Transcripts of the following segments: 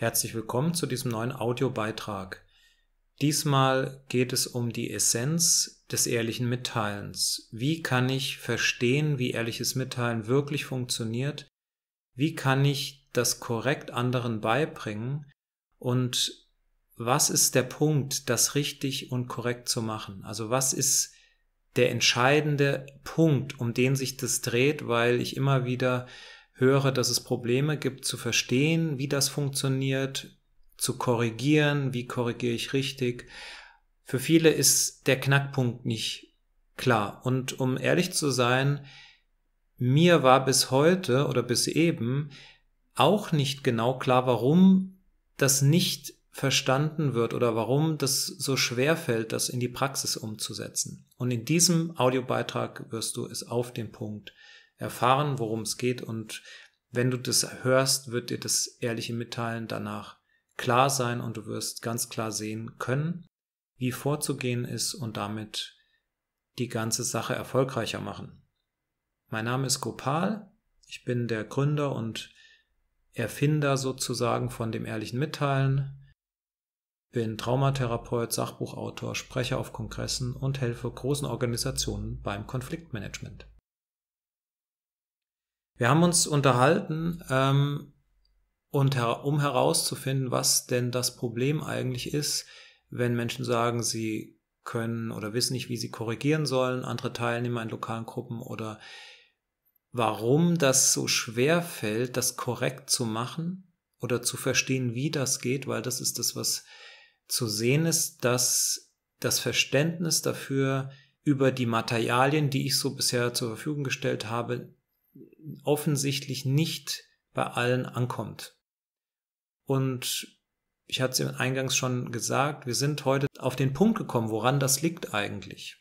Herzlich willkommen zu diesem neuen Audiobeitrag. Diesmal geht es um die Essenz des ehrlichen Mitteilens. Wie kann ich verstehen, wie ehrliches Mitteilen wirklich funktioniert? Wie kann ich das korrekt anderen beibringen? Und was ist der Punkt, das richtig und korrekt zu machen? Also was ist der entscheidende Punkt, um den sich das dreht, weil ich immer wieder höre, dass es Probleme gibt, zu verstehen, wie das funktioniert, zu korrigieren, wie korrigiere ich richtig. Für viele ist der Knackpunkt nicht klar. Und um ehrlich zu sein, mir war bis heute oder bis eben auch nicht genau klar, warum das nicht verstanden wird oder warum das so schwer fällt, das in die Praxis umzusetzen. Und in diesem Audiobeitrag wirst du es auf den Punkt erfahren, worum es geht. Und wenn du das hörst, wird dir das ehrliche Mitteilen danach klar sein und du wirst ganz klar sehen können, wie vorzugehen ist und damit die ganze Sache erfolgreicher machen. Mein Name ist Gopal, ich bin der Gründer und Erfinder sozusagen von dem ehrlichen Mitteilen, bin Traumatherapeut, Sachbuchautor, Sprecher auf Kongressen und helfe großen Organisationen beim Konfliktmanagement. Wir haben uns unterhalten, ähm, und her um herauszufinden, was denn das Problem eigentlich ist, wenn Menschen sagen, sie können oder wissen nicht, wie sie korrigieren sollen, andere Teilnehmer in lokalen Gruppen oder warum das so schwer fällt, das korrekt zu machen oder zu verstehen, wie das geht, weil das ist das, was zu sehen ist, dass das Verständnis dafür über die Materialien, die ich so bisher zur Verfügung gestellt habe, offensichtlich nicht bei allen ankommt. Und ich hatte es eingangs schon gesagt, wir sind heute auf den Punkt gekommen, woran das liegt eigentlich.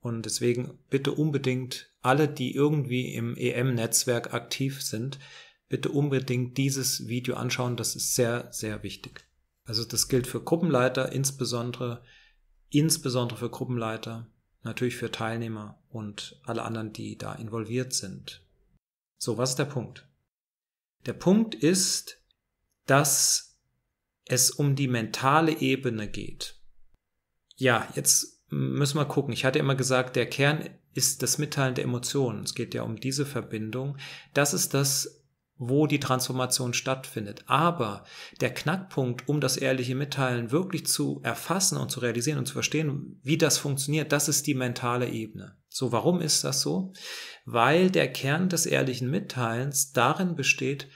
Und deswegen bitte unbedingt alle, die irgendwie im EM-Netzwerk aktiv sind, bitte unbedingt dieses Video anschauen. Das ist sehr, sehr wichtig. Also das gilt für Gruppenleiter insbesondere, insbesondere für Gruppenleiter, natürlich für Teilnehmer und alle anderen, die da involviert sind. So, was ist der Punkt? Der Punkt ist, dass es um die mentale Ebene geht. Ja, jetzt müssen wir gucken. Ich hatte immer gesagt, der Kern ist das Mitteilen der Emotionen. Es geht ja um diese Verbindung. Das ist das, wo die Transformation stattfindet. Aber der Knackpunkt, um das ehrliche Mitteilen wirklich zu erfassen und zu realisieren und zu verstehen, wie das funktioniert, das ist die mentale Ebene. So, warum ist das so? Weil der Kern des ehrlichen Mitteilens darin besteht,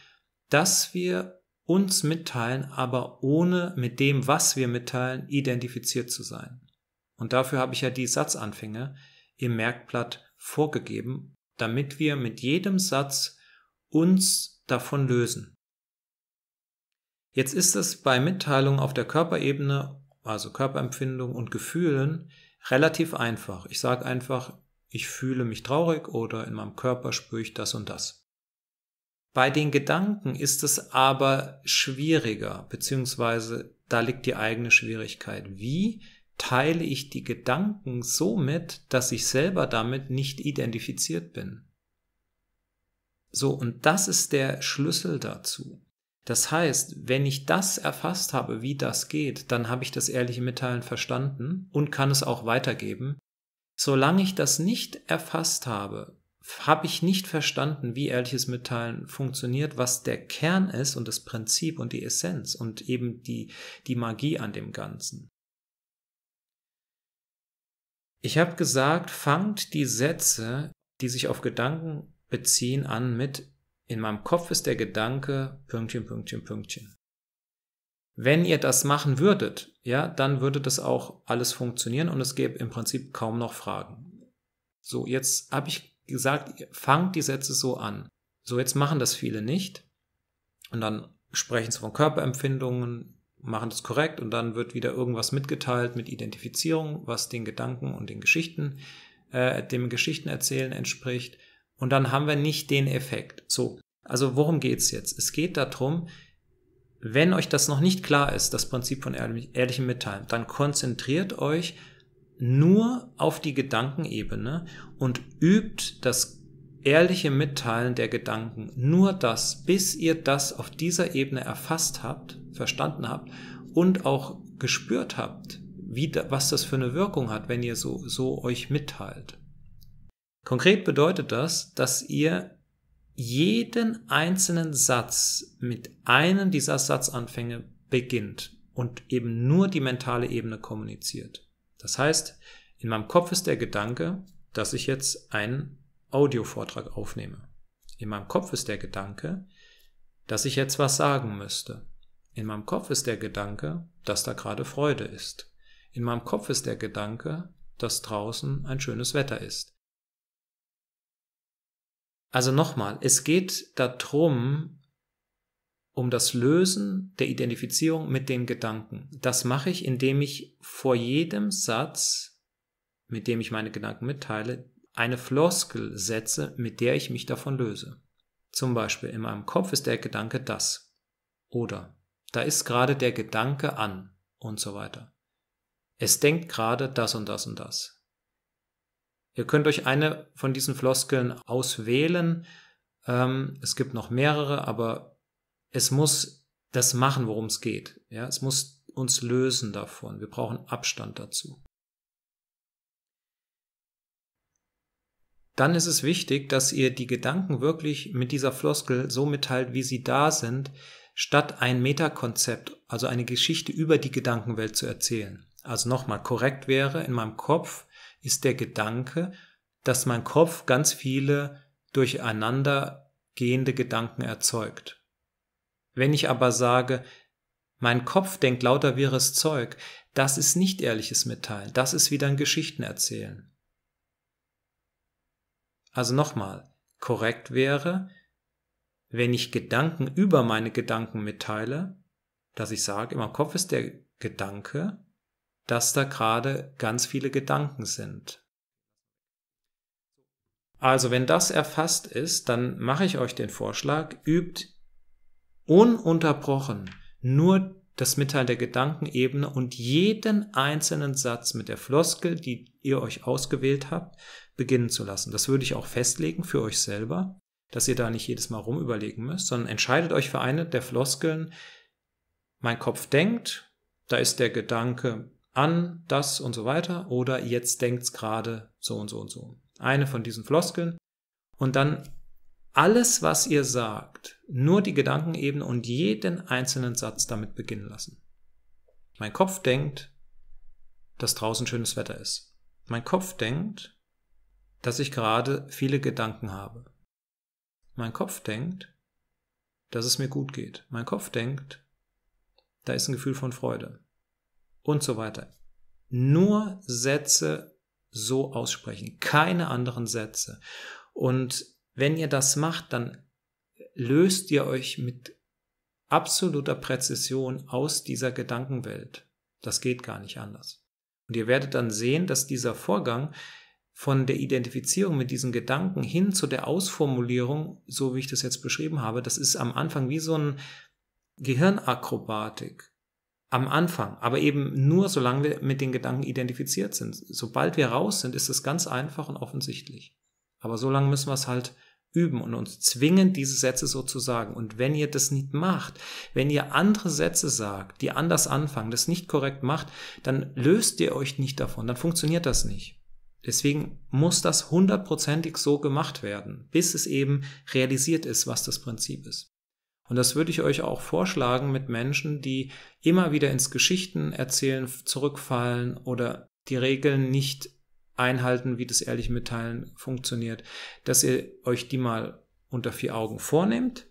dass wir uns mitteilen, aber ohne mit dem, was wir mitteilen, identifiziert zu sein. Und dafür habe ich ja die Satzanfänge im Merkblatt vorgegeben, damit wir mit jedem Satz uns davon lösen. Jetzt ist es bei Mitteilungen auf der Körperebene, also Körperempfindung und Gefühlen, relativ einfach. Ich sage einfach, ich fühle mich traurig oder in meinem Körper spüre ich das und das. Bei den Gedanken ist es aber schwieriger, beziehungsweise da liegt die eigene Schwierigkeit. Wie teile ich die Gedanken so mit, dass ich selber damit nicht identifiziert bin? So, und das ist der Schlüssel dazu. Das heißt, wenn ich das erfasst habe, wie das geht, dann habe ich das ehrliche Mitteilen verstanden und kann es auch weitergeben Solange ich das nicht erfasst habe, habe ich nicht verstanden, wie ehrliches Mitteilen funktioniert, was der Kern ist und das Prinzip und die Essenz und eben die, die Magie an dem Ganzen. Ich habe gesagt, fangt die Sätze, die sich auf Gedanken beziehen, an mit in meinem Kopf ist der Gedanke Pünktchen, Pünktchen, Pünktchen. Wenn ihr das machen würdet, ja, dann würde das auch alles funktionieren und es gäbe im Prinzip kaum noch Fragen. So, jetzt habe ich gesagt, fangt die Sätze so an. So, jetzt machen das viele nicht. Und dann sprechen sie von Körperempfindungen, machen das korrekt und dann wird wieder irgendwas mitgeteilt mit Identifizierung, was den Gedanken und den Geschichten, äh, dem Geschichtenerzählen entspricht. Und dann haben wir nicht den Effekt. So, also worum geht's jetzt? Es geht darum, wenn euch das noch nicht klar ist, das Prinzip von ehrlichem Mitteilen, dann konzentriert euch nur auf die Gedankenebene und übt das ehrliche Mitteilen der Gedanken, nur das, bis ihr das auf dieser Ebene erfasst habt, verstanden habt und auch gespürt habt, wie, was das für eine Wirkung hat, wenn ihr so, so euch mitteilt. Konkret bedeutet das, dass ihr jeden einzelnen Satz mit einem dieser Satzanfänge beginnt und eben nur die mentale Ebene kommuniziert. Das heißt, in meinem Kopf ist der Gedanke, dass ich jetzt einen Audiovortrag aufnehme. In meinem Kopf ist der Gedanke, dass ich jetzt was sagen müsste. In meinem Kopf ist der Gedanke, dass da gerade Freude ist. In meinem Kopf ist der Gedanke, dass draußen ein schönes Wetter ist. Also nochmal, es geht darum, um das Lösen der Identifizierung mit den Gedanken. Das mache ich, indem ich vor jedem Satz, mit dem ich meine Gedanken mitteile, eine Floskel setze, mit der ich mich davon löse. Zum Beispiel, in meinem Kopf ist der Gedanke das. Oder da ist gerade der Gedanke an und so weiter. Es denkt gerade das und das und das. Ihr könnt euch eine von diesen Floskeln auswählen. Ähm, es gibt noch mehrere, aber es muss das machen, worum es geht. Ja, es muss uns lösen davon. Wir brauchen Abstand dazu. Dann ist es wichtig, dass ihr die Gedanken wirklich mit dieser Floskel so mitteilt, wie sie da sind, statt ein Metakonzept, also eine Geschichte über die Gedankenwelt zu erzählen. Also nochmal, korrekt wäre in meinem Kopf, ist der Gedanke, dass mein Kopf ganz viele durcheinander gehende Gedanken erzeugt. Wenn ich aber sage, mein Kopf denkt lauter wirres Zeug, das ist nicht ehrliches Mitteilen, das ist wieder ein Geschichtenerzählen. Also nochmal, korrekt wäre, wenn ich Gedanken über meine Gedanken mitteile, dass ich sage, in meinem Kopf ist der Gedanke, dass da gerade ganz viele Gedanken sind. Also wenn das erfasst ist, dann mache ich euch den Vorschlag, übt ununterbrochen nur das Mitteilen der Gedankenebene und jeden einzelnen Satz mit der Floskel, die ihr euch ausgewählt habt, beginnen zu lassen. Das würde ich auch festlegen für euch selber, dass ihr da nicht jedes Mal rumüberlegen müsst, sondern entscheidet euch für eine der Floskeln. Mein Kopf denkt, da ist der Gedanke an das und so weiter oder jetzt denkt's gerade so und so und so. Eine von diesen Floskeln und dann alles, was ihr sagt, nur die Gedankenebene und jeden einzelnen Satz damit beginnen lassen. Mein Kopf denkt, dass draußen schönes Wetter ist. Mein Kopf denkt, dass ich gerade viele Gedanken habe. Mein Kopf denkt, dass es mir gut geht. Mein Kopf denkt, da ist ein Gefühl von Freude und so weiter. Nur Sätze so aussprechen, keine anderen Sätze. Und wenn ihr das macht, dann löst ihr euch mit absoluter Präzision aus dieser Gedankenwelt. Das geht gar nicht anders. Und ihr werdet dann sehen, dass dieser Vorgang von der Identifizierung mit diesen Gedanken hin zu der Ausformulierung, so wie ich das jetzt beschrieben habe, das ist am Anfang wie so ein Gehirnakrobatik am Anfang, aber eben nur solange wir mit den Gedanken identifiziert sind. Sobald wir raus sind, ist es ganz einfach und offensichtlich. Aber solange müssen wir es halt üben und uns zwingen, diese Sätze so zu sagen. Und wenn ihr das nicht macht, wenn ihr andere Sätze sagt, die anders anfangen, das nicht korrekt macht, dann löst ihr euch nicht davon, dann funktioniert das nicht. Deswegen muss das hundertprozentig so gemacht werden, bis es eben realisiert ist, was das Prinzip ist. Und das würde ich euch auch vorschlagen mit Menschen, die immer wieder ins Geschichtenerzählen zurückfallen oder die Regeln nicht einhalten, wie das ehrlich mitteilen funktioniert, dass ihr euch die mal unter vier Augen vornehmt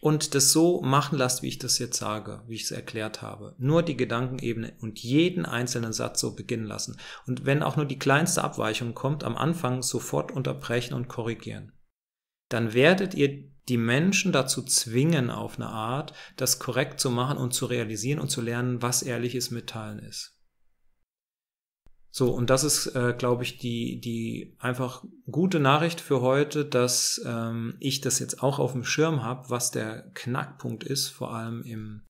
und das so machen lasst, wie ich das jetzt sage, wie ich es erklärt habe. Nur die Gedankenebene und jeden einzelnen Satz so beginnen lassen. Und wenn auch nur die kleinste Abweichung kommt, am Anfang sofort unterbrechen und korrigieren. Dann werdet ihr die Menschen dazu zwingen, auf eine Art, das korrekt zu machen und zu realisieren und zu lernen, was ehrliches Mitteilen ist. So, und das ist, äh, glaube ich, die, die einfach gute Nachricht für heute, dass ähm, ich das jetzt auch auf dem Schirm habe, was der Knackpunkt ist, vor allem im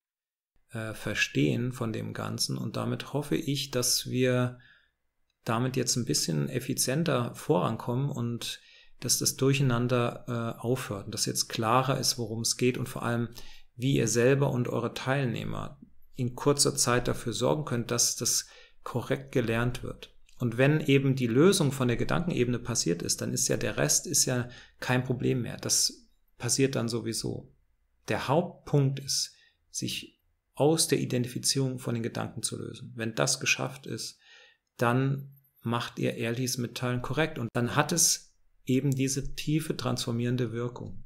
äh, Verstehen von dem Ganzen. Und damit hoffe ich, dass wir damit jetzt ein bisschen effizienter vorankommen und dass das Durcheinander äh, aufhört und dass jetzt klarer ist, worum es geht und vor allem, wie ihr selber und eure Teilnehmer in kurzer Zeit dafür sorgen könnt, dass das korrekt gelernt wird. Und wenn eben die Lösung von der Gedankenebene passiert ist, dann ist ja der Rest ist ja kein Problem mehr. Das passiert dann sowieso. Der Hauptpunkt ist, sich aus der Identifizierung von den Gedanken zu lösen. Wenn das geschafft ist, dann macht ihr Ehrliches Mitteilen korrekt und dann hat es eben diese tiefe transformierende Wirkung.